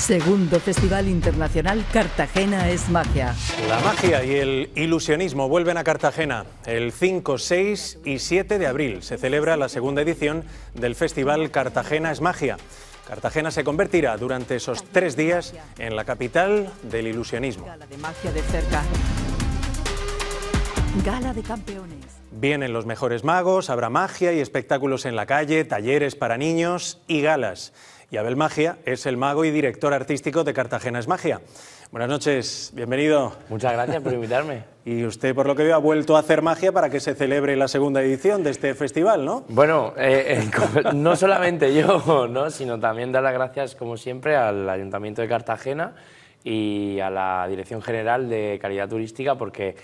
Segundo Festival Internacional Cartagena es Magia. La magia y el ilusionismo vuelven a Cartagena. El 5, 6 y 7 de abril se celebra la segunda edición del Festival Cartagena es Magia. Cartagena se convertirá durante esos tres días en la capital del ilusionismo. Gala de campeones. Vienen los mejores magos, habrá magia y espectáculos en la calle, talleres para niños y galas. Y Abel Magia es el mago y director artístico de Cartagena es Magia. Buenas noches, bienvenido. Muchas gracias por invitarme. y usted, por lo que veo, ha vuelto a hacer magia para que se celebre la segunda edición de este festival, ¿no? Bueno, eh, eh, no solamente yo, ¿no? sino también dar las gracias, como siempre, al Ayuntamiento de Cartagena y a la Dirección General de Calidad Turística, porque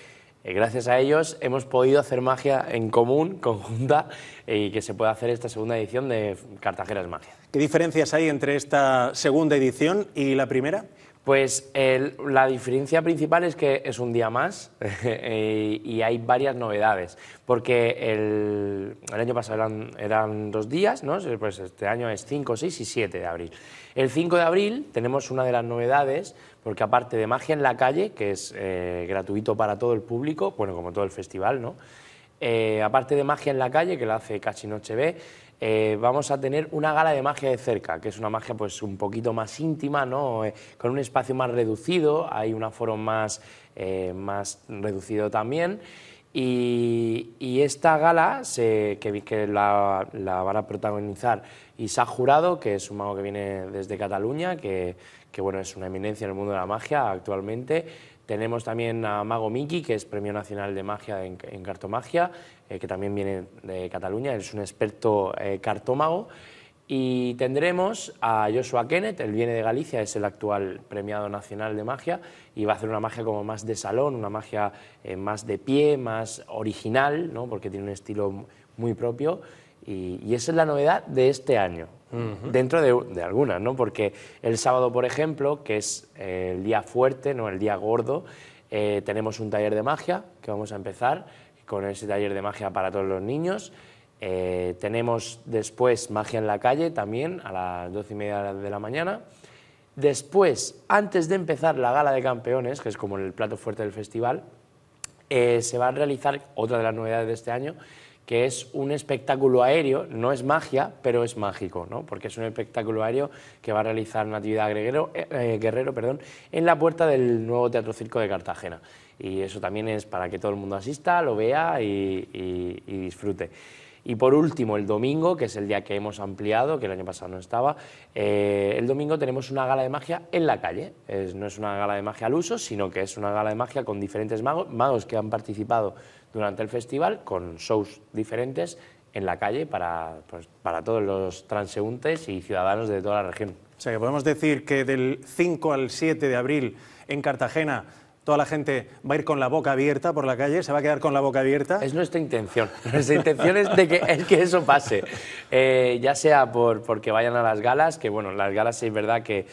eh, gracias a ellos hemos podido hacer magia en común, conjunta, y que se pueda hacer esta segunda edición de Cartagena Magia. ¿Qué diferencias hay entre esta segunda edición y la primera? Pues la diferencia principal es que es un día más eh, y hay varias novedades, porque el, año pasado eran, dos días, ¿no? pues este año es 5, 6 y 7 de abril. El 5 de abril tenemos una de las novedades, porque aparte de Magia en la Calle, que es eh, gratuito para todo el público, bueno, como todo el festival, ¿no? Eh, aparte de magia en la calle, que la hace Cachinoche B, eh, vamos a tener una gala de magia de cerca, que es una magia pues un poquito más íntima, ¿no? Eh, con un espacio más reducido, hay un aforo más, más reducido también. Y, esta gala, se, que, la, van a protagonizar ha Jurado, que es un mago que viene desde Cataluña, que, bueno, es una eminencia en el mundo de la magia actualmente, tenemos también a Mago Miki, que es Premio Nacional de Magia en, Cartomagia, eh, que también viene de Cataluña, es un experto eh, cartómago. Y tendremos a Joshua Kenneth, él viene de Galicia, es el actual premiado nacional de magia y va a hacer una magia como más de salón, una magia eh, más de pie, más original, porque tiene un estilo muy propio. y esa es la novedad de este año dentro de, algunas, ¿no? Porque el sábado, por ejemplo, que es eh, el día fuerte, no el día gordo, eh, tenemos un taller de magia que vamos a empezar con ese taller de magia para todos los niños. Eh, tenemos después magia en la calle también a las 12 y media de la mañana. Después, antes de empezar la gala de campeones, que es como el plato fuerte del festival, se va a realizar otra de las novedades de este año, que es un espectáculo aéreo, no es magia, pero es mágico, ¿no? porque es un espectáculo aéreo que va a realizar Natividad Guerrero, eh, eh, Guerrero perdón, en la puerta del nuevo Teatro Circo de Cartagena. Y eso también es para que todo el mundo asista, lo vea y disfrute. Y por último, el domingo, que es el día que hemos ampliado, que el año pasado no estaba, eh, el domingo tenemos una gala de magia en la calle. no es una gala de magia al uso, sino que es una gala de magia con diferentes magos, magos que han participado durante el festival, con shows diferentes en la calle para, pues, para todos los transeúntes y ciudadanos de toda la región. O sea, que podemos decir que del 5 al 7 de abril en Cartagena toda la gente va a ir con la boca abierta por la calle, se va a quedar con la boca abierta. Es nuestra intención. Nuestra intención es, de que, eso pase. Eh, ya sea por, porque vayan a las galas, que bueno, las galas es verdad que,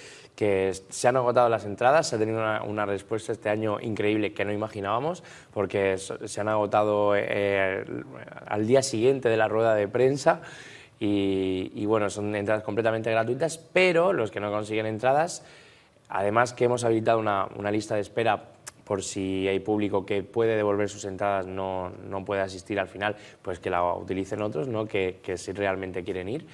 se han agotado las entradas, se ha tenido una, respuesta este año increíble que no imaginábamos, porque se han agotado eh, eh, al día siguiente de la rueda de prensa. Y, bueno, son entradas completamente gratuitas, pero los que no consiguen entradas, además que hemos habilitado una lista de espera por si hay público que puede devolver sus entradas, no, puede asistir al final, pues que la utilicen otros, ¿no? que, si realmente quieren ir.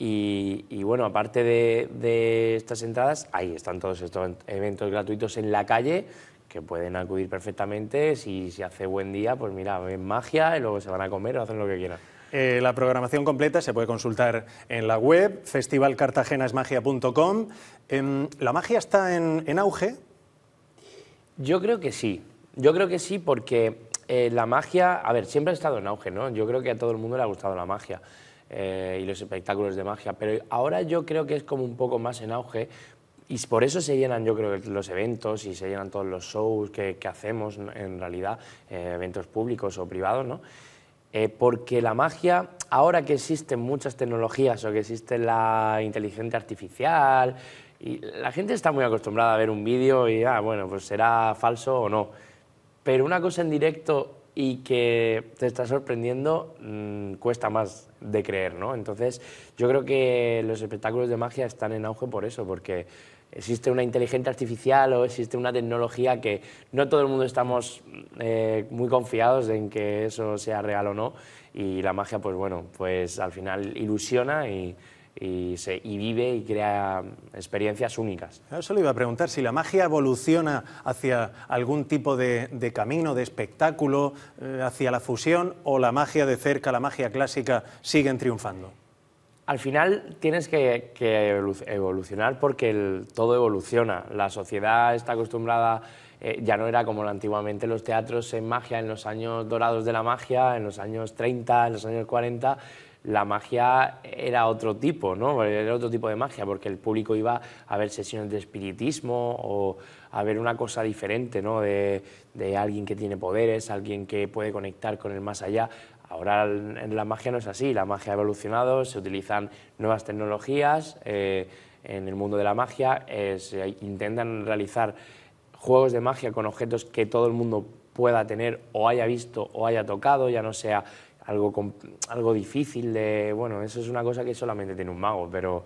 Y, bueno, aparte de, estas entradas, ahí están todos estos eventos gratuitos en la calle que pueden acudir perfectamente. Si, si hace buen día, pues mira, ven magia y luego se van a comer o hacen lo que quieran. Eh, la programación completa se puede consultar en la web festivalcartagenasmagia.com. Em, la magia está en auge, yo creo que sí. Yo creo que sí porque eh, la magia, a ver, siempre ha estado en auge, ¿no? Yo creo que a todo el mundo le ha gustado la magia eh, y los espectáculos de magia, pero ahora yo creo que es como un poco más en auge y por eso se llenan, yo creo, que los eventos y se llenan todos los shows que, hacemos, en realidad, eh, eventos públicos o privados, ¿no? porque la magia, ahora que existen muchas tecnologías o que existe la inteligencia artificial, y la gente está muy acostumbrada a ver un vídeo y, ah, bueno, pues será falso o no. Pero una cosa en directo y que te está sorprendiendo mm, cuesta más de creer, ¿no? Entonces, yo creo que los espectáculos de magia están en auge por eso, porque existe una inteligencia artificial o existe una tecnología que no todo el mundo estamos mm, eh, muy confiados en que eso sea real o no, y la magia, pues bueno, pues al final ilusiona y y, vive y crea experiencias únicas. Eso solo iba a preguntar si la magia evoluciona hacia algún tipo de, camino, de espectáculo, eh, hacia la fusión, o la magia de cerca, la magia clásica, siguen triunfando. Al final tienes que, evolucionar porque todo evoluciona. La sociedad está acostumbrada, eh, ya no era como antiguamente, los teatros en magia, en los años dorados de la magia, en los años 30, en los años 40 la magia era otro tipo, ¿no? Era otro tipo de magia, porque el público iba a ver sesiones de espiritismo o a ver una cosa diferente, ¿no? De, alguien que tiene poderes, alguien que puede conectar con el más allá. Ahora en la magia no es así, la magia ha evolucionado, se utilizan nuevas tecnologías eh, en el mundo de la magia, se eh, intentan realizar juegos de magia con objetos que todo el mundo pueda tener o haya visto o haya tocado, ya no sea algo, algo difícil de... Bueno, eso es una cosa que solamente tiene un mago, pero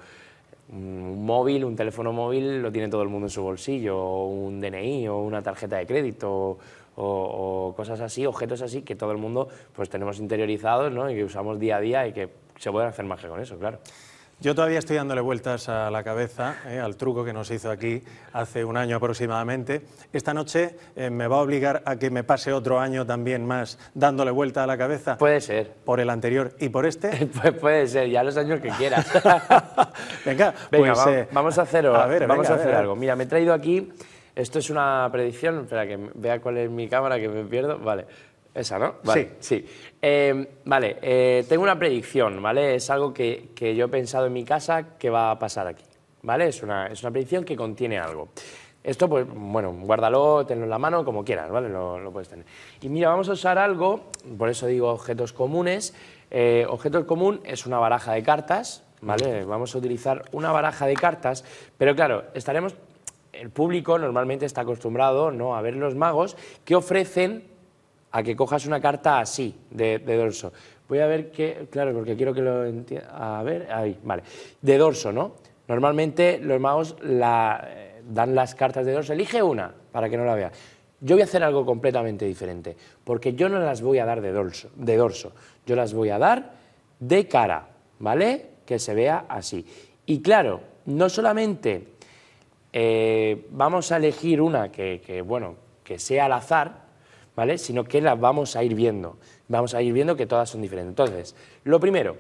un móvil, un teléfono móvil lo tiene todo el mundo en su bolsillo, o un DNI o una tarjeta de crédito o, o, cosas así, objetos así que todo el mundo pues tenemos interiorizados ¿no? y que usamos día a día y que se pueden hacer magia con eso, claro. Yo todavía estoy dándole vueltas a la cabeza, eh, al truco que nos hizo aquí hace un año aproximadamente. Esta noche eh, me va a obligar a que me pase otro año también más dándole vuelta a la cabeza. Puede ser. Por el anterior y por este. puede ser, ya los años que quieras. venga, pues, eh, vamos a hacer, vamos a hacer algo. Mira, me he traído aquí, esto es una predicción, para que vea cuál es mi cámara que me pierdo. Vale. Esa, ¿no? sí. sí. Em, vale, eh, tengo una predicción, ¿vale? Es algo que, yo he pensado en mi casa que va a pasar aquí, ¿vale? Es una, predicción que contiene algo. Esto, pues, bueno, guárdalo, tenlo en la mano, como quieras, ¿vale? Lo, puedes tener. Y mira, vamos a usar algo, por eso digo objetos comunes. Eh, objetos común es una baraja de cartas, ¿vale? Vamos a utilizar una baraja de cartas, pero claro, estaremos... El público normalmente está acostumbrado ¿no? a ver los magos que ofrecen a que cojas una carta así, de, dorso. Voy a ver qué, claro, porque quiero que lo entiendan. A ver, ahí, vale. De dorso, ¿no? Normalmente los magos la, eh, dan las cartas de dorso, elige una para que no la vea. Yo voy a hacer algo completamente diferente, porque yo no las voy a dar de dorso, de dorso. yo las voy a dar de cara, ¿vale? Que se vea así. Y claro, no solamente eh, vamos a elegir una que, que, bueno, que sea al azar, ¿vale? Sino que las vamos a ir viendo. Vamos a ir viendo que todas son diferentes. Entonces, lo primero,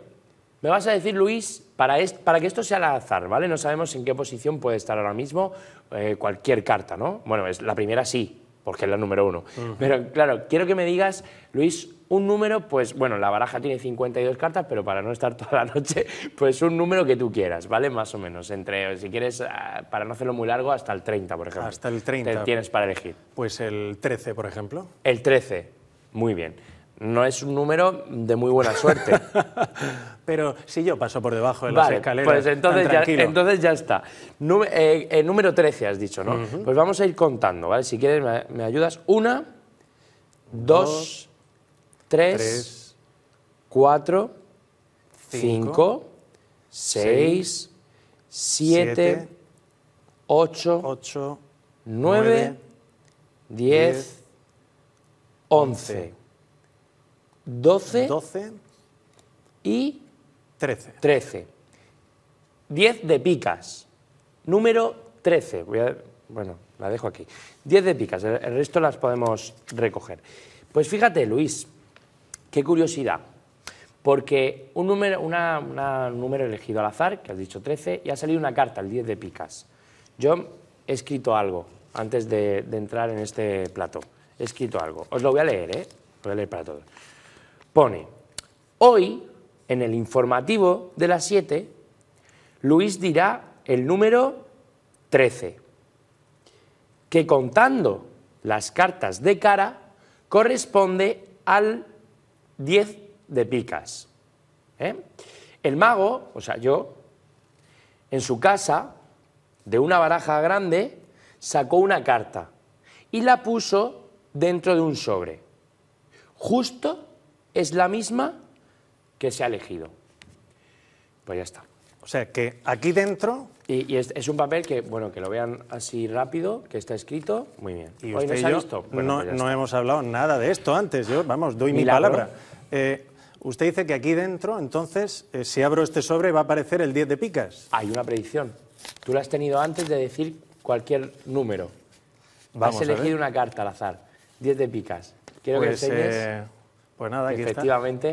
me vas a decir, Luis, para, para que esto sea al azar, ¿vale? No sabemos en qué posición puede estar ahora mismo eh, cualquier carta, ¿no? Bueno, es la primera sí, porque es la número uno. Pero claro, quiero que me digas, Luis, un número, pues bueno, la baraja tiene 52 cartas, pero para no estar toda la noche, pues un número que tú quieras, ¿vale? Más o menos, entre, si quieres, ah, para no hacerlo muy largo, hasta el 30, por ejemplo. Hasta el 30. tienes para elegir. Pues el 13, por ejemplo. El 13, muy bien no es un número de muy buena suerte. Pero si yo paso por debajo de las escaleras. Pues entonces, ya, está. El eh, eh, número 13 has dicho, ¿no? Pues vamos a ir contando, ¿vale? Si quieres, me, ayudas. Una, dos, tres, cuatro, cinco, seis, siete, ocho, nueve, diez, once. 12, 12 y 13. 13. 10 de picas. Número 13. Voy a, bueno, la dejo aquí. 10 de picas. El, resto las podemos recoger. Pues fíjate, Luis, qué curiosidad. Porque un número, número elegido al azar, que has dicho 13, y ha salido una carta, el 10 de picas. Yo he escrito algo antes de, de entrar en este plato. He escrito algo. Os lo voy a leer, ¿eh? Lo voy a leer para todos pone, hoy en el informativo de las 7, Luis dirá el número 13, que contando las cartas de cara corresponde al 10 de picas. ¿eh? El mago, o sea, yo, en su casa, de una baraja grande, sacó una carta y la puso dentro de un sobre, justo es la misma que se ha elegido. Pues ya está. O sea, que aquí dentro... Y, es, un papel que, bueno, que lo vean así rápido, que está escrito, muy bien. Hoy usted no, hemos hablado nada de esto antes, yo, vamos, doy mi palabra. Eh, usted dice que aquí dentro, entonces, eh, si abro este sobre va a aparecer el 10 de picas. Hay una predicción. Tú la has tenido antes de decir cualquier número. Vamos a elegido una carta al azar, 10 de picas. Quiero que pues, enseñes... Eh, pues nada, aquí está.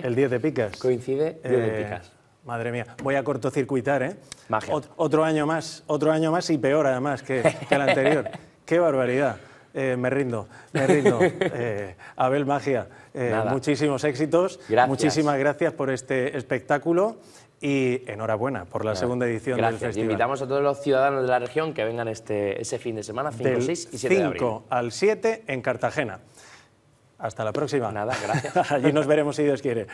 El 10 de picas. Coincide, eh, Madre mía, voy a cortocircuitar, ¿eh? otro año más, otro año más y peor además que, el anterior. ¡Qué barbaridad! Eh, me rindo, me rindo. Eh, Abel Magia, muchísimos éxitos. Muchísimas gracias por este espectáculo y enhorabuena por la segunda edición del festival. Y invitamos a todos los ciudadanos de la región que vengan este, ese fin de semana, 5, 6 y 7 de abril. 5 al 7 en Cartagena. Hasta la próxima. Nada, gracias. Allí nos veremos si Dios quiere.